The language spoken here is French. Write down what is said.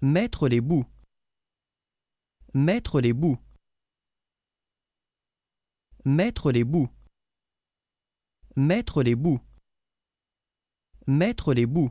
Mettre les bouts. Mettre les bouts. Mettre les bouts. Mettre les bouts. Mettre les bouts.